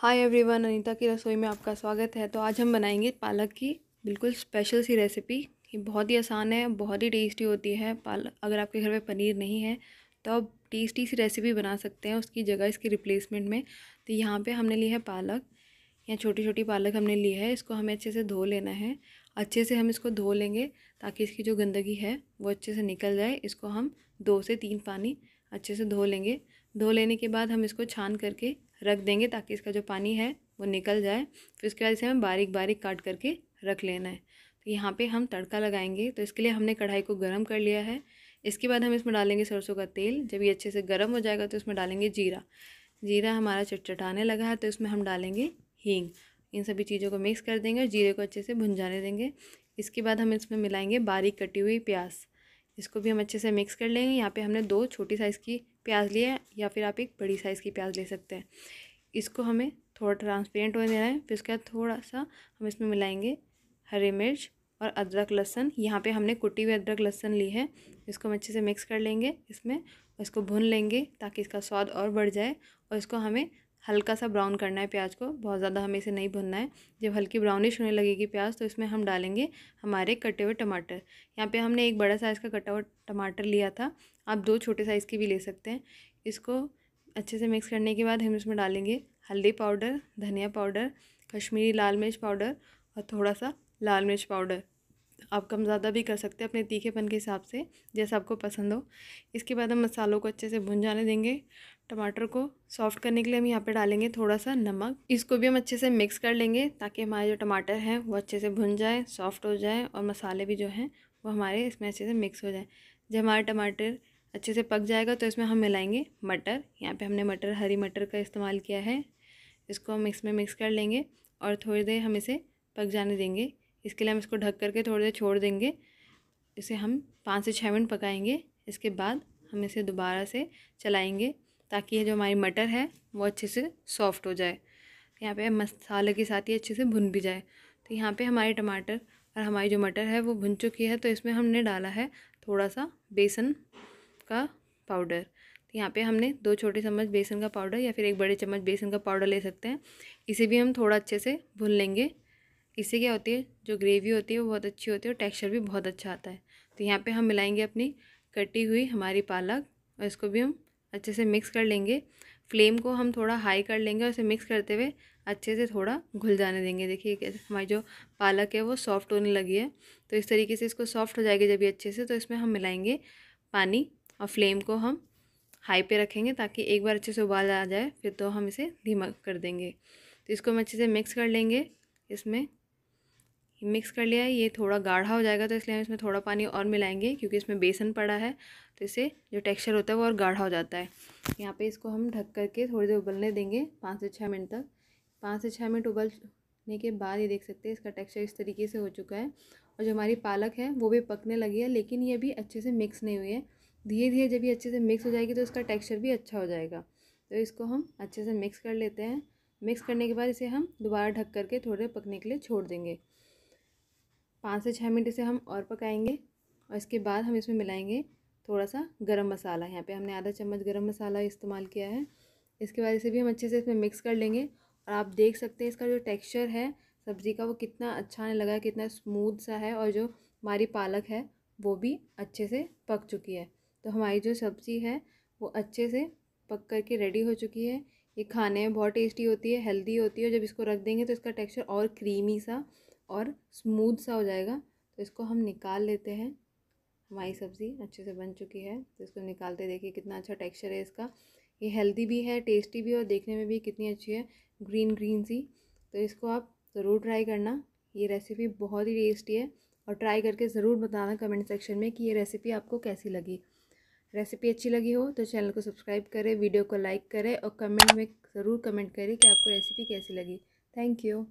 hi everyone Anita की रसोई में आपका स्वागत है तो आज हम बनाएंगे पालक की बिल्कुल स्पेशल सी रेसिपी ये बहुत ही आसान है बहुत ही टेस्टी होती है पालक अगर आपके घर में पनीर नहीं है तो आप टेस्टी सी रेसिपी बना सकते हैं उसकी जगह इसकी रिप्लेसमेंट में तो यहाँ पे हमने ली है पालक यहाँ छोटी छोटी पालक हमने ली है इसको हमें अच्छे से धो लेना है अच्छे से हम इसको धो लेंगे ताकि इसकी जो गंदगी है वो अच्छे से निकल जाए इसको हम दो से तीन पानी अच्छे से धो लेंगे धो लेने के बाद हम इसको छान करके रख देंगे ताकि इसका जो पानी है वो निकल जाए फिर उसके बाद इसे हमें बारीक बारीक काट करके रख लेना है तो यहाँ पे हम तड़का लगाएंगे तो इसके लिए हमने कढ़ाई को गर्म कर लिया है इसके बाद हम इसमें डालेंगे सरसों का तेल जब ये अच्छे से गर्म हो जाएगा तो इसमें डालेंगे जीरा जीरा हमारा चटचटाने लगा है तो इसमें हम डालेंगे हींग इन सभी चीज़ों को मिक्स कर देंगे और जीरे को अच्छे से भुंजाने देंगे इसके बाद हम इसमें मिलाएंगे बारीक कटी हुई प्याज इसको भी हम अच्छे से मिक्स कर लेंगे यहाँ पे हमने दो छोटी साइज़ की प्याज लिया या फिर आप एक बड़ी साइज़ की प्याज ले सकते हैं इसको हमें थोड़ा ट्रांसपेरेंट होने देना है फिर उसके बाद थोड़ा सा हम इसमें मिलाएंगे हरी मिर्च और अदरक लहसन यहाँ पे हमने कुटी हुई अदरक लहसन ली है इसको हम अच्छे से मिक्स कर लेंगे इसमें और इसको भून लेंगे ताकि इसका स्वाद और बढ़ जाए और इसको हमें हल्का सा ब्राउन करना है प्याज को बहुत ज़्यादा हमें इसे नहीं भुनना है जब हल्की ब्राउनिश होने लगेगी प्याज तो इसमें हम डालेंगे हमारे कटे हुए टमाटर यहाँ पे हमने एक बड़ा साइज़ का कटा हुआ टमाटर लिया था आप दो छोटे साइज़ के भी ले सकते हैं इसको अच्छे से मिक्स करने के बाद हम इसमें डालेंगे हल्दी पाउडर धनिया पाउडर कश्मीरी लाल मिर्च पाउडर और थोड़ा सा लाल मिर्च पाउडर आप कम ज़्यादा भी कर सकते हैं अपने तीखेपन के हिसाब से जैसा आपको पसंद हो इसके बाद हम मसालों को अच्छे से भुन जाने देंगे टमाटर को सॉफ्ट करने के लिए हम यहाँ पे डालेंगे थोड़ा सा नमक इसको भी हम अच्छे से मिक्स कर लेंगे ताकि हमारे जो टमाटर हैं वो अच्छे से भुन जाए सॉफ्ट हो जाए और मसाले भी जो हैं वो हमारे इसमें अच्छे से मिक्स हो जाए जब हमारे टमाटर अच्छे से पक जाएगा तो इसमें हम मिलाएंगे मटर यहाँ पर हमने मटर हरी मटर का इस्तेमाल किया है इसको हम मिक्स में मिक्स कर लेंगे और थोड़ी देर हम इसे पक जाने देंगे इसके लिए हम इसको ढक करके थोड़ी देर छोड़ देंगे इसे हम पाँच से छः मिनट पकाएंगे इसके बाद हम इसे दोबारा से चलाएंगे ताकि ये जो हमारी मटर है वो अच्छे से सॉफ्ट हो जाए यहाँ पे मसाले के साथ ही अच्छे से भुन भी जाए तो यहाँ पे हमारे टमाटर और हमारी जो मटर है वो भुन चुकी है तो इसमें हमने डाला है थोड़ा सा बेसन का पाउडर तो यहाँ पे हमने दो छोटे चम्मच बेसन का पाउडर या फिर एक बड़े चम्मच बेसन का पाउडर ले सकते हैं इसे भी हम थोड़ा अच्छे से भुन लेंगे इससे क्या होती है जो ग्रेवी होती है वो बहुत अच्छी होती है और टेक्सचर भी बहुत अच्छा आता है तो यहाँ पे हम मिलाएंगे अपनी कटी हुई हमारी पालक और इसको भी हम अच्छे से मिक्स कर लेंगे फ्लेम को हम थोड़ा हाई कर लेंगे और इसे मिक्स करते हुए अच्छे से थोड़ा घुल जाने देंगे देखिए कैसे हमारी जो पालक है वो सॉफ्ट होने लगी है तो इस तरीके से इसको सॉफ्ट हो जाएगी जब ये अच्छे से तो इसमें हम मिलाएंगे पानी और फ्लेम को हम हाई पे रखेंगे ताकि एक बार अच्छे से उबाल आ जाए फिर तो हम इसे धीमा कर देंगे तो इसको हम अच्छे से मिक्स कर लेंगे इसमें मिक्स कर लिया है ये थोड़ा गाढ़ा हो जाएगा तो इसलिए हम इसमें थोड़ा पानी और मिलाएंगे क्योंकि इसमें बेसन पड़ा है तो इसे जो टेक्सचर होता है वो और गाढ़ा हो जाता है यहाँ पे इसको हम ढक करके थोड़ी देर उबलने देंगे पाँच से छः मिनट तक पाँच से छः मिनट उबलने के बाद ये देख सकते हैं इसका टेक्स्चर इस तरीके से हो चुका है और जो हमारी पालक है वो भी पकने लगी है लेकिन ये भी अच्छे से मिक्स नहीं हुई है धीरे धीरे जब ये अच्छे से मिक्स हो जाएगी तो इसका टेक्स्चर भी अच्छा हो जाएगा तो इसको हम अच्छे से मिक्स कर लेते हैं मिक्स करने के बाद इसे हम दोबारा ढक करके थोड़ी देर पकने के लिए छोड़ देंगे पाँच से छः मिनट इसे हम और पकाएंगे और इसके बाद हम इसमें मिलाएंगे थोड़ा सा गरम मसाला यहाँ पे हमने आधा चम्मच गरम मसाला इस्तेमाल किया है इसके बाद इसे भी हम अच्छे से इसमें मिक्स कर लेंगे और आप देख सकते हैं इसका जो टेक्स्चर है सब्ज़ी का वो कितना अच्छा आने लगा है कितना स्मूथ सा है और जो हमारी पालक है वो भी अच्छे से पक चुकी है तो हमारी जो सब्ज़ी है वो अच्छे से पक कर के रेडी हो चुकी है ये खाने में बहुत टेस्टी होती है हेल्दी होती है जब इसको रख देंगे तो इसका टेक्स्चर और क्रीमी सा और स्मूथ सा हो जाएगा तो इसको हम निकाल लेते हैं हमारी सब्ज़ी अच्छे से बन चुकी है तो इसको निकालते देखिए कितना अच्छा टेक्सचर है इसका ये हेल्दी भी है टेस्टी भी और देखने में भी कितनी अच्छी है ग्रीन ग्रीन सी तो इसको आप ज़रूर ट्राई करना ये रेसिपी बहुत ही टेस्टी है और ट्राई करके ज़रूर बताना कमेंट सेक्शन में कि ये रेसिपी आपको कैसी लगी रेसिपी अच्छी लगी हो तो चैनल को सब्सक्राइब करें वीडियो को लाइक करें और कमेंट में ज़रूर कमेंट करें कि आपको रेसिपी कैसी लगी थैंक यू